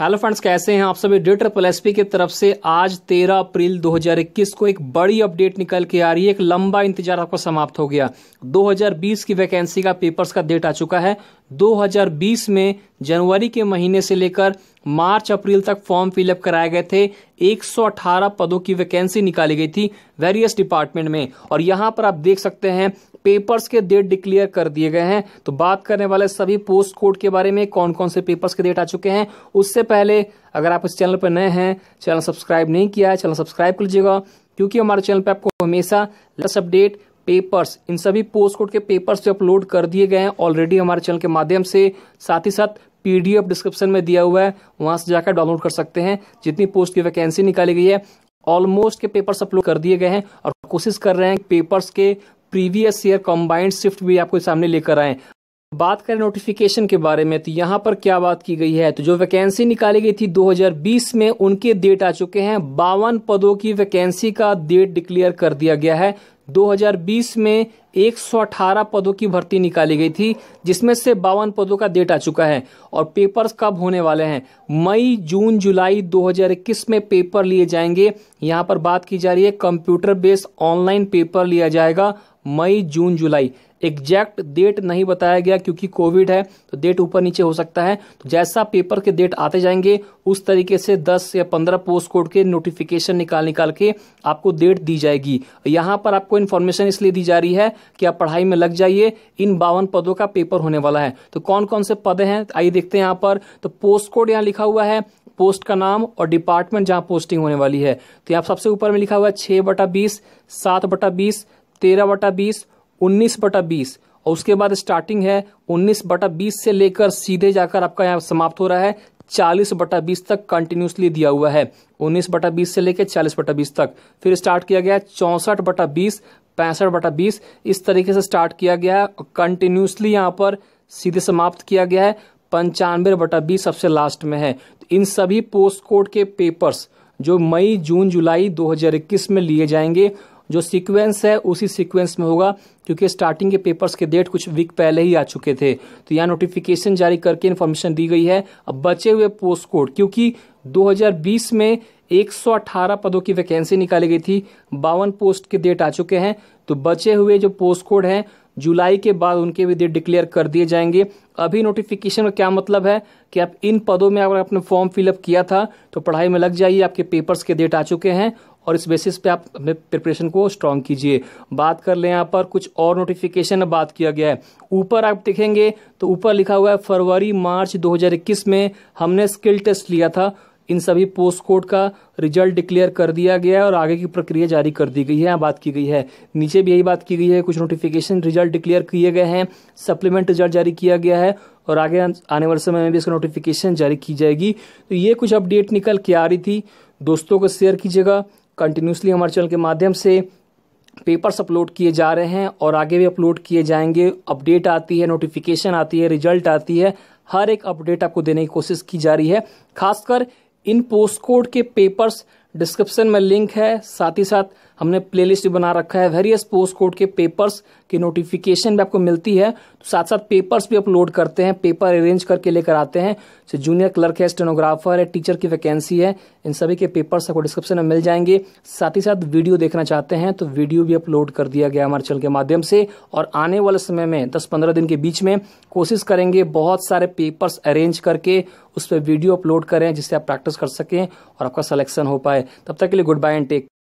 hello friends कैसे हैं आप सभी डेटर प्लस पी की तरफ से आज 13 अप्रैल 2021 को एक बड़ी अपडेट निकल के आ रही है एक लंबा इंतजार आपका समाप्त हो गया 2020 की वैकेंसी का पेपर्स का डेट आ चुका है 2020 में जनवरी के महीने से लेकर मार्च अप्रैल तक फॉर्म फिलअप कराए गए थे 118 पदों की वैकेंसी निकाली गई थी वेरियस डिपार्टमेंट में और यहां पर आप देख सकते हैं पेपर्स के डेट डिक्लेयर कर दिए गए हैं तो बात करने वाले सभी पोस्ट कोड के बारे में कौन कौन से पेपर्स के डेट आ चुके हैं उससे पहले अगर आप इस चैनल पर नए हैं चैनल सब्सक्राइब नहीं किया है चैनल सब्सक्राइब कर लीजिएगा क्योंकि हमारे चैनल पर आपको हमेशा लेटेस्ट अपडेट पेपर्स इन सभी पोस्ट कोड के पेपर्स जो अपलोड कर दिए गए हैं ऑलरेडी हमारे चैनल के माध्यम से साथ ही साथ पीडीएफ डिस्क्रिप्शन में दिया हुआ है वहां से जाकर डाउनलोड कर सकते हैं जितनी पोस्ट की वैकेंसी निकाली गई है ऑलमोस्ट के पेपर्स अपलोड कर दिए गए हैं और कोशिश कर रहे हैं पेपर्स के प्रीवियस ईयर कंबाइंड शिफ्ट भी आपको सामने लेकर आए बात करें नोटिफिकेशन के बारे में तो यहाँ पर क्या बात की गई है तो जो वैकेंसी निकाली गई थी 2020 में उनके डेट आ चुके हैं बावन पदों की वैकेंसी का डेट डिक्लेयर कर दिया गया है 2020 में 118 पदों की भर्ती निकाली गई थी जिसमें से बावन पदों का डेट आ चुका है और पेपर्स कब होने वाले हैं मई जून जुलाई 2021 में पेपर लिए जाएंगे यहाँ पर बात की जा रही है कंप्यूटर बेस्ड ऑनलाइन पेपर लिया जाएगा मई जून जुलाई एग्जैक्ट डेट नहीं बताया गया क्योंकि कोविड है तो डेट ऊपर नीचे हो सकता है तो जैसा पेपर के डेट आते जाएंगे उस तरीके से 10 या 15 पोस्ट कोड के नोटिफिकेशन निकाल निकाल के आपको डेट दी जाएगी यहाँ पर आपको इन्फॉर्मेशन इसलिए दी जा रही है कि आप पढ़ाई में लग जाइए इन बावन पदों का पेपर होने वाला है तो कौन कौन से पद हैं आइए देखते हैं यहाँ पर तो पोस्ट कोड यहाँ लिखा हुआ है पोस्ट का नाम और डिपार्टमेंट जहाँ पोस्टिंग होने वाली है तो यहाँ सबसे ऊपर में लिखा हुआ है छः बटा बीस सात बटा बीस तेरह बटा बीस उन्नीस बटा बीस और उसके बाद स्टार्टिंग है उन्नीस बटा बीस से लेकर सीधे जाकर आपका यहाँ समाप्त हो रहा है चालीस बटा बीस तक कंटिन्यूसली दिया हुआ है उन्नीस बटा बीस से लेकर चालीस बटा बीस तक फिर स्टार्ट किया गया चौंसठ बटा बीस पैंसठ बटा बीस इस तरीके से स्टार्ट किया गया है कंटिन्यूसली यहाँ पर सीधे समाप्त किया गया है पंचानवे बटा बीस सबसे लास्ट में है तो इन सभी पोस्ट कोड के पेपर्स जो मई जून जुलाई 2021 में लिए जाएंगे जो सीक्वेंस है उसी सीक्वेंस में होगा क्योंकि स्टार्टिंग के पेपर्स के डेट कुछ वीक पहले ही आ चुके थे तो यहाँ नोटिफिकेशन जारी करके इन्फॉर्मेशन दी गई है अब बचे हुए पोस्ट कोड क्योंकि 2020 में 118 पदों की वैकेंसी निकाली गई थी बावन पोस्ट के डेट आ चुके हैं तो बचे हुए जो पोस्ट कोड हैं जुलाई के बाद उनके भी डेट डिक्लेयर कर दिए जाएंगे अभी नोटिफिकेशन का क्या मतलब है कि आप इन पदों में अगर आपने फॉर्म फिलअप किया था तो पढ़ाई में लग जाइए आपके पेपर्स के डेट आ चुके हैं और इस बेसिस पे आप अपने प्रिपरेशन को स्ट्रांग कीजिए बात कर लें यहाँ पर कुछ और नोटिफिकेशन बात किया गया है ऊपर आप देखेंगे तो ऊपर लिखा हुआ है फरवरी मार्च 2021 में हमने स्किल टेस्ट लिया था इन सभी पोस्ट कोड का रिजल्ट डिक्लेयर कर दिया गया है और आगे की प्रक्रिया जारी कर दी गई है यहाँ बात की गई है नीचे भी यही बात की गई है कुछ नोटिफिकेशन रिजल्ट डिक्लेयर किए गए हैं सप्लीमेंट रिजल्ट जारी किया गया है और आगे आने वाले समय में भी इसका नोटिफिकेशन जारी की जाएगी तो ये कुछ अपडेट निकल के आ रही थी दोस्तों को शेयर कीजिएगा कंटिन्यूसली हमारे चैनल के माध्यम से पेपर्स अपलोड किए जा रहे हैं और आगे भी अपलोड किए जाएंगे अपडेट आती है नोटिफिकेशन आती है रिजल्ट आती है हर एक अपडेट आपको देने की कोशिश की जा रही है खासकर इन पोस्ट कोड के पेपर्स डिस्क्रिप्शन में लिंक है साथ ही साथ हमने प्लेलिस्ट भी बना रखा है वेरियस पोस्ट कोड के पेपर्स की नोटिफिकेशन भी आपको मिलती है तो साथ साथ पेपर्स भी अपलोड करते हैं पेपर अरेंज करके लेकर आते हैं जैसे जूनियर क्लर्क है स्टेनोग्राफर है टीचर की वैकेंसी है इन सभी के पेपर्स आपको डिस्क्रिप्शन में मिल जाएंगे साथ ही साथ वीडियो देखना चाहते हैं तो वीडियो भी अपलोड कर दिया गया हमारे चैनल के माध्यम से और आने वाले समय में दस पंद्रह दिन के बीच में कोशिश करेंगे बहुत सारे पेपर्स अरेंज करके उस पर वीडियो अपलोड करें जिससे आप प्रैक्टिस कर सकें और आपका सलेक्शन हो पाए तब तक के लिए गुड बाय एंड टेक